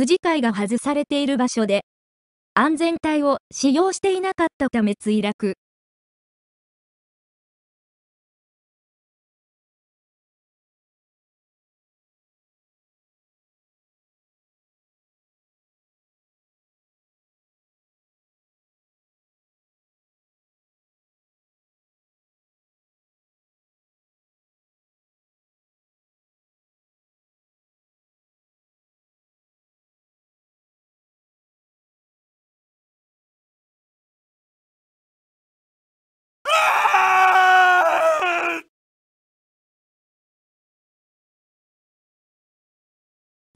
筋貝が外されている場所で、安全帯を使用していなかったため墜落。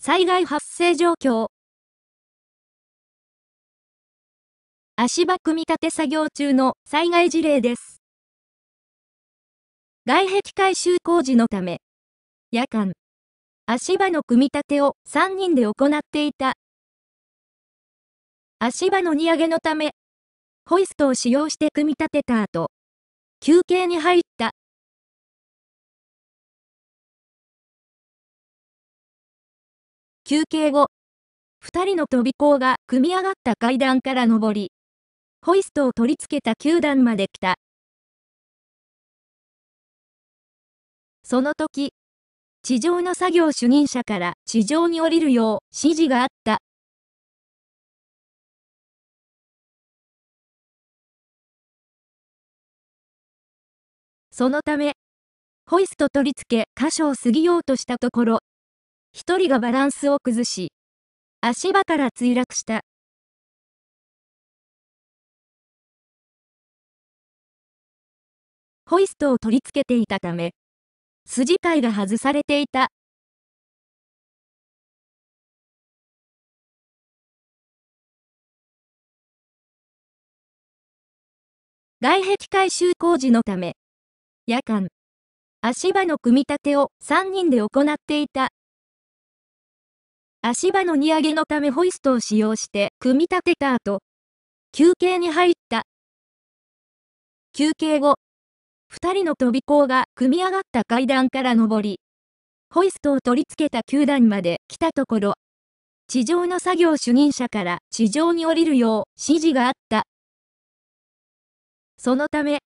災害発生状況。足場組み立て作業中の災害事例です。外壁改修工事のため、夜間、足場の組み立てを3人で行っていた。足場の荷上げのため、ホイストを使用して組み立てた後、休憩に入った。休憩後、二人の飛びうが組み上がった階段から上り、ホイストを取り付けた球団まで来た。その時、地上の作業主任者から地上に降りるよう指示があった。そのため、ホイスト取り付け箇所を過ぎようとしたところ、一人がバランスを崩し、足場から墜落した。ホイストを取り付けていたため、筋貝が外されていた。外壁改修工事のため、夜間、足場の組み立てを3人で行っていた。足場の荷上げのためホイストを使用して組み立てた後、休憩に入った。休憩後、二人の飛び校が組み上がった階段から上り、ホイストを取り付けた球団まで来たところ、地上の作業主任者から地上に降りるよう指示があった。そのため、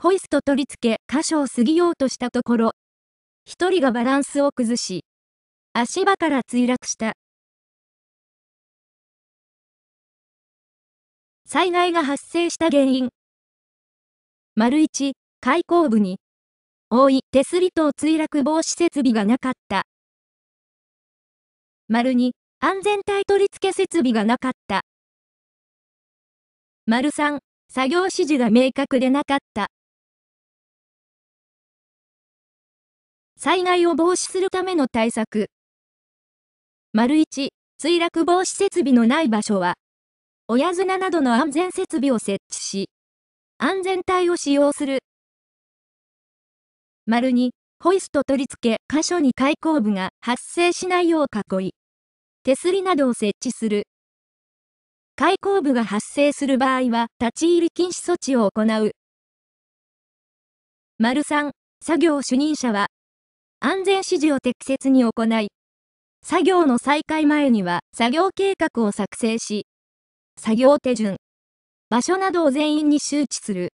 ホイスト取り付け箇所を過ぎようとしたところ、一人がバランスを崩し、足場から墜落した。災害が発生した原因。丸1、開口部に、多い、手すり等墜落防止設備がなかった。丸2、安全帯取り付け設備がなかった。丸3、作業指示が明確でなかった。災害を防止するための対策。丸1、墜落防止設備のない場所は、親綱などの安全設備を設置し、安全帯を使用する。丸2、ホイスト取り付け箇所に開口部が発生しないよう囲い、手すりなどを設置する。開口部が発生する場合は立ち入り禁止措置を行う。丸3、作業主任者は、安全指示を適切に行い、作業の再開前には作業計画を作成し、作業手順、場所などを全員に周知する。